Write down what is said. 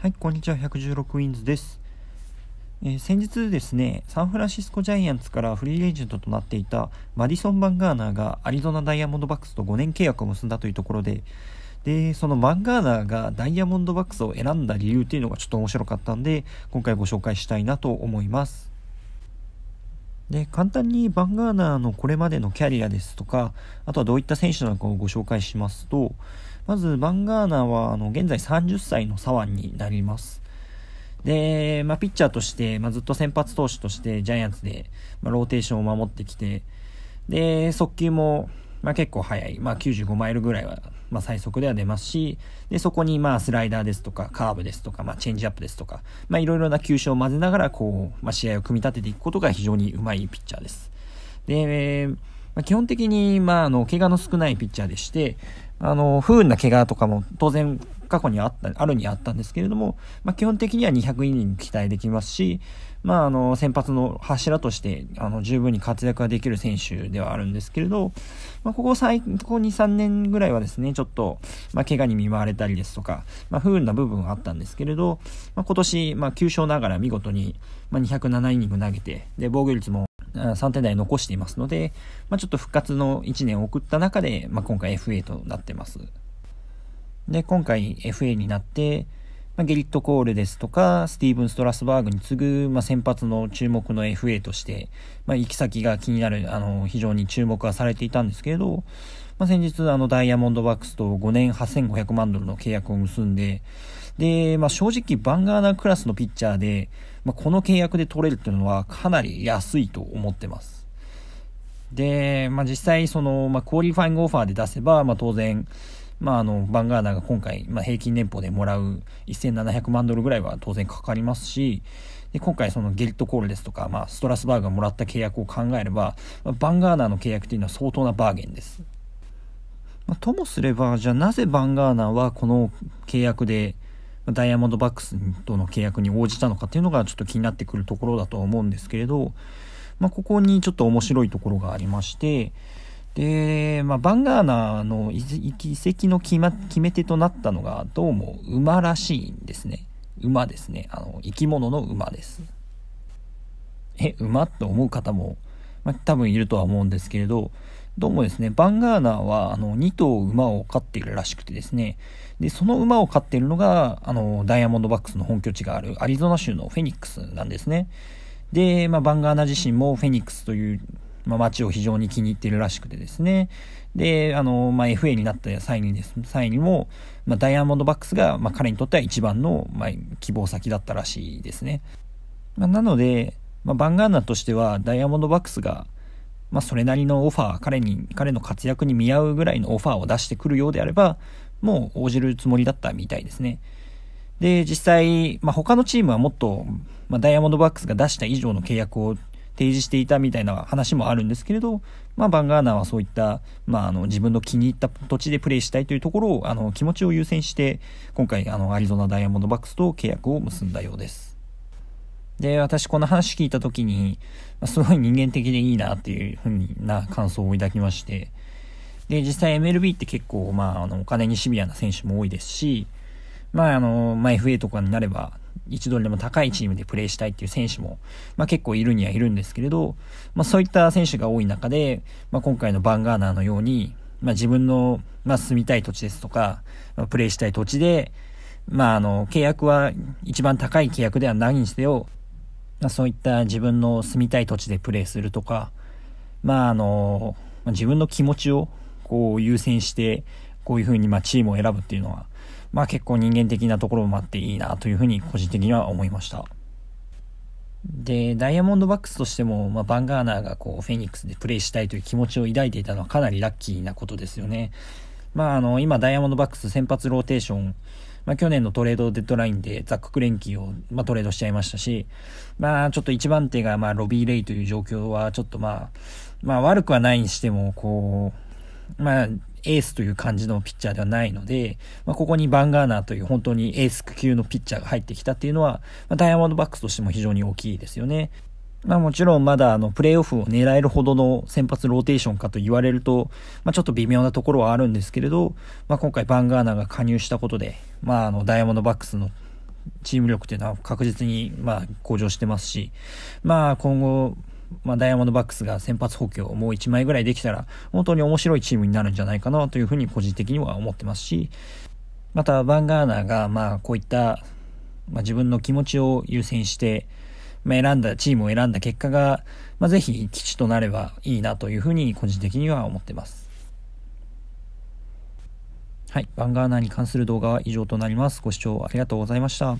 はい、こんにちは。116ウィンズです。えー、先日ですね、サンフランシスコジャイアンツからフリーエージェントとなっていたマディソン・バンガーナーがアリゾナ・ダイヤモンドバックスと5年契約を結んだというところで、で、そのバンガーナーがダイヤモンドバックスを選んだ理由というのがちょっと面白かったんで、今回ご紹介したいなと思います。で簡単にバンガーナーのこれまでのキャリアですとかあとはどういった選手なのかをご紹介しますとまずバンガーナーはあの現在30歳の左腕になりますで、まあ、ピッチャーとして、まあ、ずっと先発投手としてジャイアンツで、まあ、ローテーションを守ってきてで速球もまあ、結構速い、まあ、95マイルぐらいは、まあ、最速では出ますしでそこにまあスライダーですとかカーブですとか、まあ、チェンジアップですとかいろいろな球種を混ぜながらこう、まあ、試合を組み立てていくことが非常にうまいピッチャーです。で、ま基本的に、まあ、あの怪我の少ないピッチャーでしてあの不運な怪我とかも当然過去にあった、あるにあったんですけれども、まあ、基本的には200イニング期待できますし、まあ、あの、先発の柱として、あの、十分に活躍ができる選手ではあるんですけれど、まあ、ここ最、ここ2、3年ぐらいはですね、ちょっと、まあ、怪我に見舞われたりですとか、まあ、不運な部分はあったんですけれど、まあ、今年、まあ、9勝ながら見事に、まあ、207イニング投げて、で、防御率も3点台残していますので、まあ、ちょっと復活の1年を送った中で、まあ、今回 FA となってます。で、今回 FA になって、まあ、ゲリット・コールですとか、スティーブン・ストラスバーグに次ぐ、まあ、先発の注目の FA として、まあ、行き先が気になる、あの、非常に注目はされていたんですけれど、まあ、先日、あの、ダイヤモンドバックスと5年8500万ドルの契約を結んで、で、まあ、正直、バンガーナクラスのピッチャーで、まあ、この契約で取れるっていうのはかなり安いと思ってます。で、まあ、実際、その、まあ、クオリファイングオファーで出せば、まあ、当然、まあ、あの、バンガーナが今回、まあ、平均年俸でもらう1700万ドルぐらいは当然かかりますし、で、今回そのゲリットコールですとか、まあ、ストラスバーグがもらった契約を考えれば、まあ、バンガーナの契約というのは相当なバーゲンです。まあ、ともすれば、じゃあなぜバンガーナはこの契約で、ダイヤモンドバックスとの契約に応じたのかっていうのがちょっと気になってくるところだと思うんですけれど、まあ、ここにちょっと面白いところがありまして、で、まあ、バンガーナの遺跡の決,、ま、決め手となったのが、どうも馬らしいんですね。馬ですね。あの、生き物の馬です。え、馬と思う方も、まあ、多分いるとは思うんですけれど、どうもですね、バンガーナは、あの、2頭馬を飼っているらしくてですね、で、その馬を飼っているのが、あの、ダイヤモンドバックスの本拠地があるアリゾナ州のフェニックスなんですね。で、まあ、バンガーナ自身もフェニックスというまあ、街を非常に気に入ってるらしくてですね。で、あの、まあ、FA になった際にです、際にも、まあ、ダイヤモンドバックスが、まあ、彼にとっては一番の、まあ、希望先だったらしいですね。まあ、なので、まあ、バンガーナとしては、ダイヤモンドバックスが、まあ、それなりのオファー、彼に、彼の活躍に見合うぐらいのオファーを出してくるようであれば、もう応じるつもりだったみたいですね。で、実際、まあ、他のチームはもっと、まあ、ダイヤモンドバックスが出した以上の契約を提示していたみたいな話もあるんですけれど、まあ、バンガーナはそういった、まあ、あの自分の気に入った土地でプレーしたいというところをあの気持ちを優先して今回あのアリゾナダイヤモンドバックスと契約を結んだようです。で、私この話聞いた時に、すごい人間的でいいなっていうふうな感想を抱きまして、で、実際 MLB って結構、まあ、あの、お金にシビアな選手も多いですし、まあ、あの、まあ、FA とかになれば、一度でも高いチームでプレーしたいっていう選手も、まあ、結構いるにはいるんですけれど、まあ、そういった選手が多い中で、まあ、今回のバンガーナーのように、まあ、自分の、まあ、住みたい土地ですとか、まあ、プレーしたい土地で、まあ、あの、契約は一番高い契約ではないにせよ、まあ、そういった自分の住みたい土地でプレーするとか、まあ、あの、自分の気持ちをこう優先して、こういうふうにまあチームを選ぶっていうのは、まあ結構人間的なところもあっていいなというふうに個人的には思いました。で、ダイヤモンドバックスとしても、まあ、バンガーナーがこう、フェニックスでプレイしたいという気持ちを抱いていたのはかなりラッキーなことですよね。まあ、あの、今、ダイヤモンドバックス先発ローテーション、まあ、去年のトレードデッドラインでザック・クレンキーを、まあ、トレードしちゃいましたし、まあ、ちょっと一番手が、まあ、ロビー・レイという状況は、ちょっとまあ、まあ、悪くはないにしても、こう、まあ、エースという感じのピッチャーではないので、まあ、ここにバンガーナーという本当にエース級のピッチャーが入ってきたっていうのは、まあ、ダイヤモンドバックスとしても非常に大きいですよね。まあもちろんまだあのプレーオフを狙えるほどの先発ローテーションかと言われると、まあ、ちょっと微妙なところはあるんですけれど、まあ、今回バンガーナが加入したことで、まあ、あのダイヤモンドバックスのチーム力というのは確実にまあ向上してますし、まあ今後、まあ、ダイヤモンドバックスが先発補強をもう1枚ぐらいできたら、本当に面白いチームになるんじゃないかなというふうに個人的には思ってますし、また、バンガーナが、まあ、こういった、まあ、自分の気持ちを優先して、まあ、選んだ、チームを選んだ結果が、まあ、ぜひ基地となればいいなというふうに個人的には思ってます。はい。バンガーナに関する動画は以上となります。ご視聴ありがとうございました。